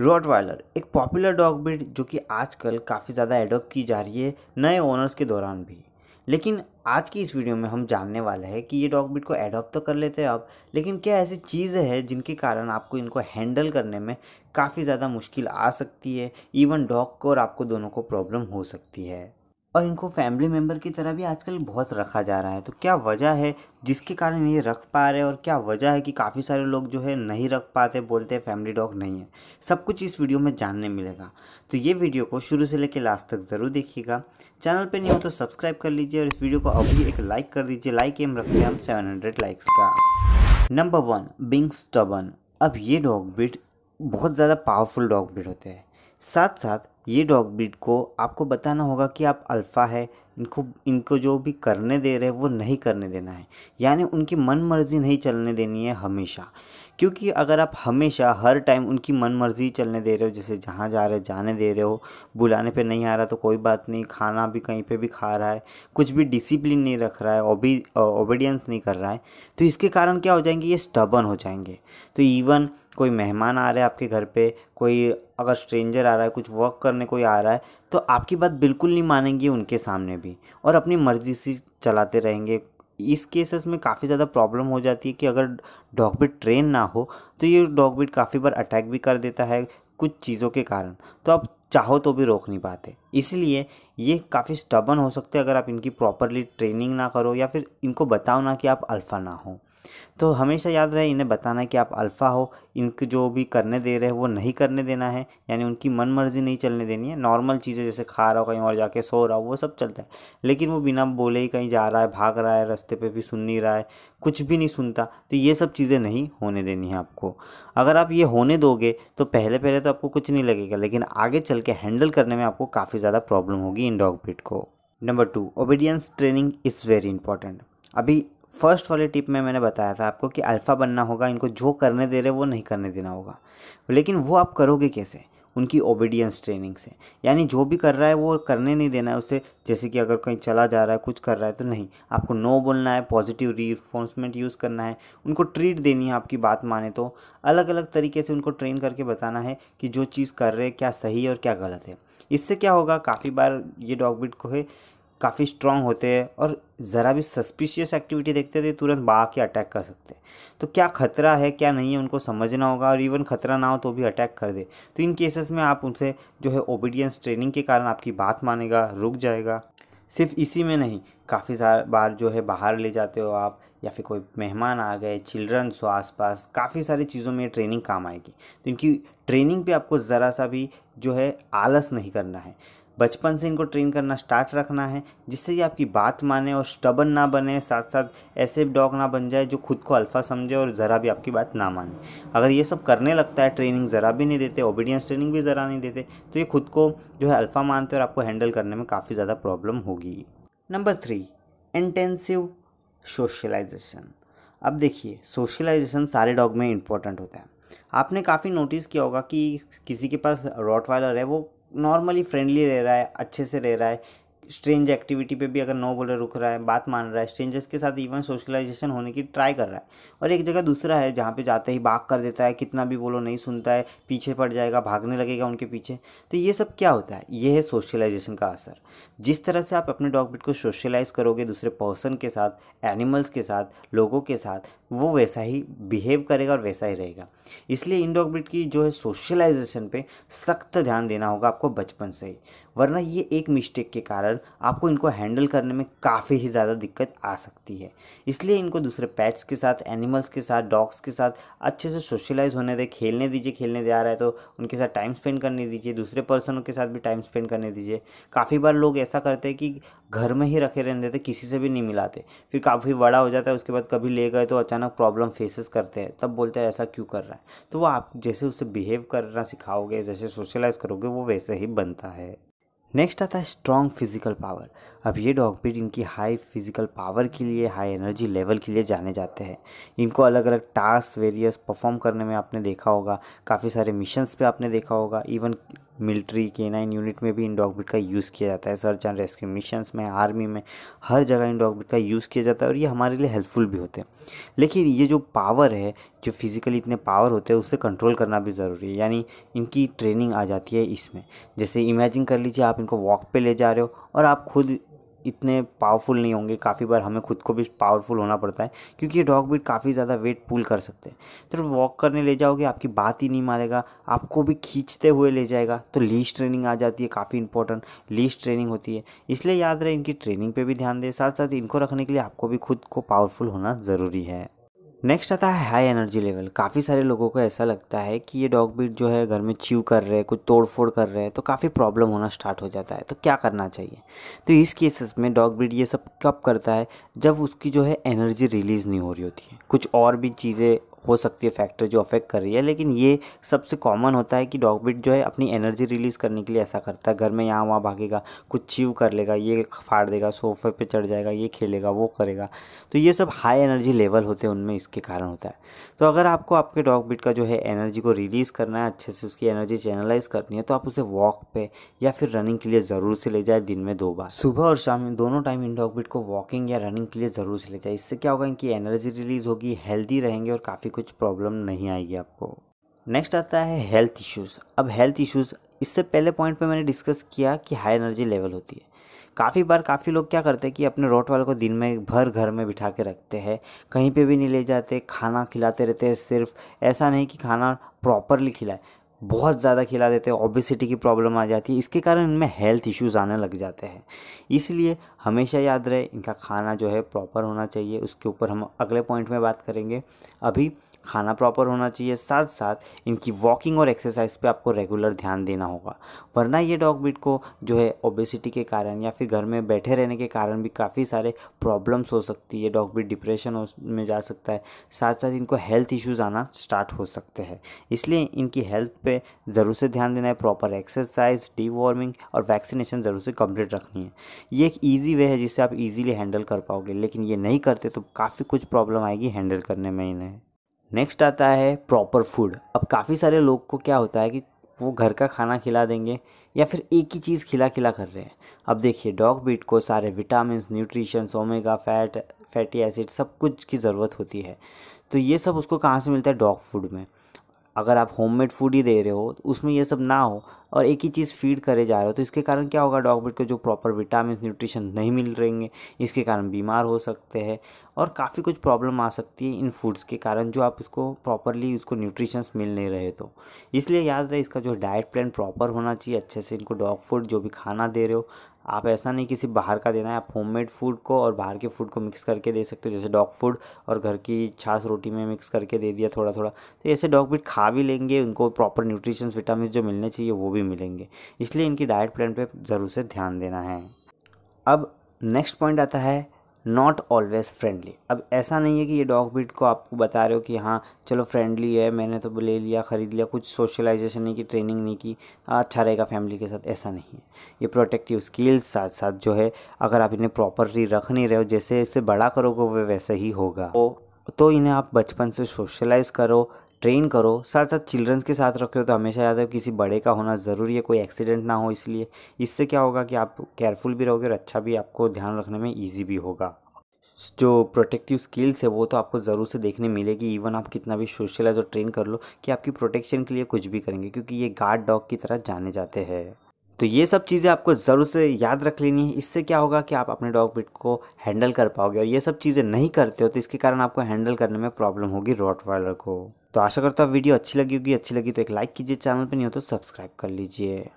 Rottweiler एक popular dog breed जो कि आजकल काफ़ी ज़्यादा एडोप्ट की जा रही है नए ओनर्स के दौरान भी लेकिन आज की इस वीडियो में हम जानने वाले हैं कि ये डॉग ब्रीड को एडोप्ट तो कर लेते हैं आप लेकिन क्या ऐसी चीज़ें हैं जिनके कारण आपको इनको हैंडल करने में काफ़ी ज़्यादा मुश्किल आ सकती है इवन डॉग को और आपको दोनों को प्रॉब्लम हो सकती है और इनको फैमिली मेम्बर की तरह भी आजकल बहुत रखा जा रहा है तो क्या वजह है जिसके कारण ये रख पा रहे और क्या वजह है कि काफ़ी सारे लोग जो है नहीं रख पाते बोलते हैं फैमिली डॉग नहीं है सब कुछ इस वीडियो में जानने मिलेगा तो ये वीडियो को शुरू से लेकर लास्ट तक ज़रूर देखिएगा चैनल पर नहीं हो तो सब्सक्राइब कर लीजिए और इस वीडियो को अभी एक लाइक कर दीजिए लाइक एम रखते हैं हम सेवन लाइक्स का नंबर वन बिंग स्टबन अब ये डॉग ब्रीड बहुत ज़्यादा पावरफुल डॉग ब्रीड होते हैं साथ साथ ये डॉग ब्रीड को आपको बताना होगा कि आप अल्फ़ा है इनको इनको जो भी करने दे रहे हैं वो नहीं करने देना है यानी उनकी मन मर्जी नहीं चलने देनी है हमेशा क्योंकि अगर आप हमेशा हर टाइम उनकी मन मर्जी चलने दे रहे हो जैसे जहाँ जा रहे जाने दे रहे हो बुलाने पे नहीं आ रहा तो कोई बात नहीं खाना भी कहीं पे भी खा रहा है कुछ भी डिसिप्लिन नहीं रख रहा है ओबी ओबीडियंस नहीं कर रहा है तो इसके कारण क्या हो जाएंगे ये स्टबन हो जाएंगे तो इवन कोई मेहमान आ रहा है आपके घर पे कोई अगर स्ट्रेंजर आ रहा है कुछ वर्क करने कोई आ रहा है तो आपकी बात बिल्कुल नहीं मानेंगे उनके सामने भी और अपनी मर्ज़ी से चलाते रहेंगे इस केसेस में काफ़ी ज़्यादा प्रॉब्लम हो जाती है कि अगर डॉग बिट ट्रेन ना हो तो ये डॉग बिट काफ़ी बार अटैक भी कर देता है कुछ चीज़ों के कारण तो आप चाहो तो भी रोक नहीं पाते इसलिए ये काफ़ी स्टबन हो सकते हैं अगर आप इनकी प्रॉपरली ट्रेनिंग ना करो या फिर इनको बताओ ना कि आप अल्फ़ा ना हो तो हमेशा याद रहे इन्हें बताना कि आप अल्फ़ा हो इनके जो भी करने दे रहे हैं वो नहीं करने देना है यानी उनकी मन मर्जी नहीं चलने देनी है नॉर्मल चीज़ें जैसे खा रहा हो कहीं और जाके सो रहा हो वो सब चलता है लेकिन वो बिना बोले ही कहीं जा रहा है भाग रहा है रास्ते पे भी सुन नहीं रहा है कुछ भी नहीं सुनता तो ये सब चीज़ें नहीं होने देनी है आपको अगर आप ये होने दोगे तो पहले पहले तो आपको कुछ नहीं लगेगा लेकिन आगे चल के हैंडल करने में आपको काफ़ी ज़्यादा प्रॉब्लम होगी इन डॉग ब्रीड को number two obedience training is very important अभी फर्स्ट वाले टिप में मैंने बताया था आपको कि अल्फ़ा बनना होगा इनको जो करने दे रहे वो नहीं करने देना होगा लेकिन वो आप करोगे कैसे उनकी ओबीडियंस ट्रेनिंग से यानी जो भी कर रहा है वो करने नहीं देना है उसे जैसे कि अगर कहीं चला जा रहा है कुछ कर रहा है तो नहीं आपको नो बोलना है पॉजिटिव रिफोर्समेंट यूज़ करना है उनको ट्रीट देनी है आपकी बात माने तो अलग अलग तरीके से उनको ट्रेन करके बताना है कि जो चीज़ कर रहे हैं क्या सही है और क्या गलत है इससे क्या होगा काफ़ी बार ये डॉग बिट को है काफ़ी स्ट्रांग होते हैं और ज़रा भी सस्पिशियस एक्टिविटी देखते थे तुरंत बा के अटैक कर सकते हैं तो क्या खतरा है क्या नहीं है उनको समझना होगा और इवन खतरा ना हो तो भी अटैक कर दे तो इन केसेस में आप उनसे जो है ओबीडियंस ट्रेनिंग के कारण आपकी बात मानेगा रुक जाएगा सिर्फ इसी में नहीं काफ़ी सार बार जो है बाहर ले जाते हो आप या फिर कोई मेहमान आ गए चिल्ड्रंस हो आसपास काफ़ी सारी चीज़ों में ट्रेनिंग काम आएगी तो इनकी ट्रेनिंग पे आपको ज़रा सा भी जो है आलस नहीं करना है बचपन से इनको ट्रेन करना स्टार्ट रखना है जिससे ये आपकी बात माने और स्टबन ना बने साथ साथ ऐसे डॉग ना बन जाए जो खुद को अल्फ़ा समझे और ज़रा भी आपकी बात ना माने अगर ये सब करने लगता है ट्रेनिंग ज़रा भी नहीं देते ओबीडियंस ट्रेनिंग भी ज़रा नहीं देते तो ये खुद को जो है अल्फ़ा मानते और आपको हैंडल करने में काफ़ी ज़्यादा प्रॉब्लम होगी नंबर थ्री इंटेंसिव सोशलाइजेशन अब देखिए सोशलाइजेशन सारे डॉग में इंपॉर्टेंट होता है आपने काफ़ी नोटिस किया होगा कि किसी के पास रॉट है वो नॉर्मली फ्रेंडली रह रहा है अच्छे से रह रहा है स्ट्रेंज एक्टिविटी पे भी अगर नो बोले रुक रहा है बात मान रहा है स्ट्रेंजर्स के साथ इवन सोशलाइजेशन होने की ट्राई कर रहा है और एक जगह दूसरा है जहाँ पे जाते ही भाग कर देता है कितना भी बोलो नहीं सुनता है पीछे पड़ जाएगा भागने लगेगा उनके पीछे तो ये सब क्या होता है ये है सोशलाइजेशन का असर जिस तरह से आप अपने डॉग बिट को सोशलाइज करोगे दूसरे पर्सन के साथ एनिमल्स के साथ लोगों के साथ वो वैसा ही बिहेव करेगा और वैसा ही रहेगा इसलिए इन डॉग बिट की जो है सोशलाइजेशन पे सख्त ध्यान देना होगा आपको बचपन से ही वरना ये एक मिस्टेक के कारण आपको इनको हैंडल करने में काफ़ी ही ज़्यादा दिक्कत आ सकती है इसलिए इनको दूसरे पैट्स के साथ एनिमल्स के साथ डॉग्स के साथ अच्छे से सोशलाइज होने दें खेलने दीजिए खेलने दे आ रहा है तो उनके साथ टाइम स्पेंड करने दीजिए दूसरे पर्सनों के साथ भी टाइम स्पेंड करने दीजिए काफ़ी बार लोग ऐसा करते हैं कि घर में ही रखे रहने देते किसी से भी नहीं मिलाते फिर काफ़ी बड़ा हो जाता है उसके बाद कभी ले गए तो अचानक प्रॉब्लम फेसेस करते हैं तब बोलते हैं ऐसा क्यों कर रहा है तो वो आप जैसे उसे बिहेव करना सिखाओगे जैसे सोशलाइज करोगे वो वैसे ही बनता है नेक्स्ट आता है स्ट्रॉन्ग फिजिकल पावर अब ये डॉग ब्रीड इनकी हाई फिजिकल पावर के लिए हाई एनर्जी लेवल के लिए जाने जाते हैं इनको अलग अलग टास्क वेरियस परफॉर्म करने में आपने देखा होगा काफ़ी सारे मिशंस पे आपने देखा होगा इवन मिलिट्री के नाइन यूनिट में भी इन डॉकबिट का यूज़ किया जाता है सर्च एंड रेस्क्यू मिशंस में आर्मी में हर जगह इन डॉग का यूज़ किया जाता है और ये हमारे लिए हेल्पफुल भी होते हैं लेकिन ये जो पावर है जो फिज़िकली इतने पावर होते हैं उसे कंट्रोल करना भी ज़रूरी है यानी इनकी ट्रेनिंग आ जाती है इसमें जैसे इमेजिन कर लीजिए आप इनको वॉक पे ले जा रहे हो और आप खुद इतने पावरफुल नहीं होंगे काफ़ी बार हमें खुद को भी पावरफुल होना पड़ता है क्योंकि ये डॉग भी काफ़ी ज़्यादा वेट पुल कर सकते हैं तो वॉक करने ले जाओगे आपकी बात ही नहीं मारेगा आपको भी खींचते हुए ले जाएगा तो लीज ट्रेनिंग आ जाती है काफ़ी इंपॉर्टेंट लीज ट्रेनिंग होती है इसलिए याद रहे इनकी ट्रेनिंग पर भी ध्यान दें साथ साथ इनको रखने के लिए आपको भी खुद को पावरफुल होना ज़रूरी है नेक्स्ट आता है हाई एनर्जी लेवल काफ़ी सारे लोगों को ऐसा लगता है कि ये डॉग बीट जो है घर में च्यू कर रहे हैं कुछ तोड़ फोड़ कर रहे हैं तो काफ़ी प्रॉब्लम होना स्टार्ट हो जाता है तो क्या करना चाहिए तो इस केसेस में डॉग बीट ये सब कब करता है जब उसकी जो है एनर्जी रिलीज़ नहीं हो रही होती है कुछ और भी चीज़ें हो सकती है फैक्टर जो अफेक्ट कर रही है लेकिन ये सबसे कॉमन होता है कि डॉग बिट जो है अपनी एनर्जी रिलीज़ करने के लिए ऐसा करता है घर में यहाँ वहाँ भागेगा कुछ चीव कर लेगा ये फाड़ देगा सोफे पे चढ़ जाएगा ये खेलेगा वो करेगा तो ये सब हाई एनर्जी लेवल होते हैं उनमें इसके कारण होता है तो अगर आपको आपके डॉग बिट का जो है एनर्जी को रिलीज़ करना है अच्छे से उसकी एनर्जी चैनलाइज करनी है तो आप उसे वॉक पे या फिर रनिंग के लिए ज़रूर से ले जाए दिन में दो बार सुबह और शाम में दोनों टाइम इन डॉग बिट को वॉकिंग या रनिंग के लिए ज़रूर से ले जाए इससे क्या होगा इनकी एनर्जी रिलीज़ होगी हेल्दी रहेंगे और काफ़ी की कुछ प्रॉब्लम नहीं आएगी आपको नेक्स्ट आता है हेल्थ इश्यूज़ अब हेल्थ इश्यूज़ इससे पहले पॉइंट पे मैंने डिस्कस किया कि हाई एनर्जी लेवल होती है काफ़ी बार काफ़ी लोग क्या करते हैं कि अपने रोट वाले को दिन में भर घर में बिठा के रखते हैं कहीं पे भी नहीं ले जाते खाना खिलाते रहते हैं सिर्फ ऐसा नहीं कि खाना प्रॉपरली खिलाए बहुत ज़्यादा खिला देते हैं ओबेसिटी की प्रॉब्लम आ जाती है इसके कारण इनमें हेल्थ इश्यूज आने लग जाते हैं इसलिए हमेशा याद रहे इनका खाना जो है प्रॉपर होना चाहिए उसके ऊपर हम अगले पॉइंट में बात करेंगे अभी खाना प्रॉपर होना चाहिए साथ साथ इनकी वॉकिंग और एक्सरसाइज पे आपको रेगुलर ध्यान देना होगा वरना ये डॉग बीट को जो है ओबेसिटी के कारण या फिर घर में बैठे रहने के कारण भी काफ़ी सारे प्रॉब्लम्स हो सकती है डॉग बीट डिप्रेशन में जा सकता है साथ साथ इनको हेल्थ इश्यूज़ आना स्टार्ट हो सकते हैं इसलिए इनकी हेल्थ पे ज़रूर से ध्यान देना है प्रॉपर एक्सरसाइज डी वार्मिंग और वैक्सीनेशन ज़रूर से कम्प्लीट रखनी है ये एक ईजी वे है जिसे आप ईजीली हैंडल कर पाओगे लेकिन ये नहीं करते तो काफ़ी कुछ प्रॉब्लम आएगी हैंडल करने में इन्हें नेक्स्ट आता है प्रॉपर फूड अब काफ़ी सारे लोग को क्या होता है कि वो घर का खाना खिला देंगे या फिर एक ही चीज़ खिला खिला कर रहे हैं अब देखिए डॉग बीट को सारे vitamin nutritions omega fat fatty acid सब कुछ की ज़रूरत होती है तो ये सब उसको कहाँ से मिलता है डॉग फूड में अगर आप होममेड फूड ही दे रहे हो तो उसमें ये सब ना हो और एक ही चीज़ फीड करे जा रहे हो तो इसके कारण क्या होगा डॉग ब्रीड को जो प्रॉपर विटामिन न्यूट्रिशन नहीं मिल रहेंगे इसके कारण बीमार हो सकते हैं और काफ़ी कुछ प्रॉब्लम आ सकती है इन फूड्स के कारण जो आप इसको प्रॉपरली उसको न्यूट्रिशंस मिल नहीं रहे तो इसलिए याद रहे इसका जो डाइट प्लान प्रॉपर होना चाहिए अच्छे से इनको डॉग फूड जो भी खाना दे रहे हो आप ऐसा नहीं किसी बाहर का देना है आप होममेड फूड को और बाहर के फूड को मिक्स करके दे सकते हो जैसे डॉग फूड और घर की छाछ रोटी में मिक्स करके दे दिया थोड़ा थोड़ा तो ऐसे डॉग बीट खा भी लेंगे उनको प्रॉपर न्यूट्रिशंस विटामिन जो मिलने चाहिए वो भी भी मिलेंगे इसलिए इनकी डाइट प्लान पे ज़रूर से ध्यान देना है अब नेक्स्ट पॉइंट आता है नॉट ऑलवेज फ्रेंडली अब ऐसा नहीं है कि ये डॉग बीट को आपको बता रहे हो कि हाँ चलो फ्रेंडली है मैंने तो ले लिया ख़रीद लिया कुछ सोशलाइजेशन नहीं की ट्रेनिंग नहीं की अच्छा रहेगा फैमिली के साथ ऐसा नहीं है ये प्रोटेक्टिव स्किल्स साथ साथ जो है अगर आप इन्हें प्रॉपरली रख नहीं रहे हो जैसे इसे बड़ा करोगे वैसे ही होगा तो, तो इन्हें आप बचपन से सोशलाइज़ करो ट्रेन करो साथ साथ चिल्ड्रंस के साथ रखे हो तो हमेशा याद है किसी बड़े का होना ज़रूरी है कोई एक्सीडेंट ना हो इसलिए इससे क्या होगा कि आप केयरफुल भी रहोगे और अच्छा भी आपको ध्यान रखने में ईजी भी होगा जो प्रोटेक्टिव स्किल्स है वो तो आपको ज़रूर से देखने मिलेगी इवन आप कितना भी सोशलाइज और ट्रेन कर लो कि आपकी प्रोटेक्शन के लिए कुछ भी करेंगे क्योंकि ये गार्ड डॉग की तरह जाने जाते हैं तो ये सब चीज़ें आपको ज़रूर से याद रख लेनी है इससे क्या होगा कि आप अपने डॉग बिट को हैंडल कर पाओगे और ये सब चीज़ें नहीं करते हो तो इसके कारण आपको हैंडल करने में प्रॉब्लम होगी रॉट को तो आशा करता हूँ वीडियो अच्छी लगी होगी अच्छी लगी तो एक लाइक कीजिए चैनल पर नहीं हो तो सब्सक्राइब कर लीजिए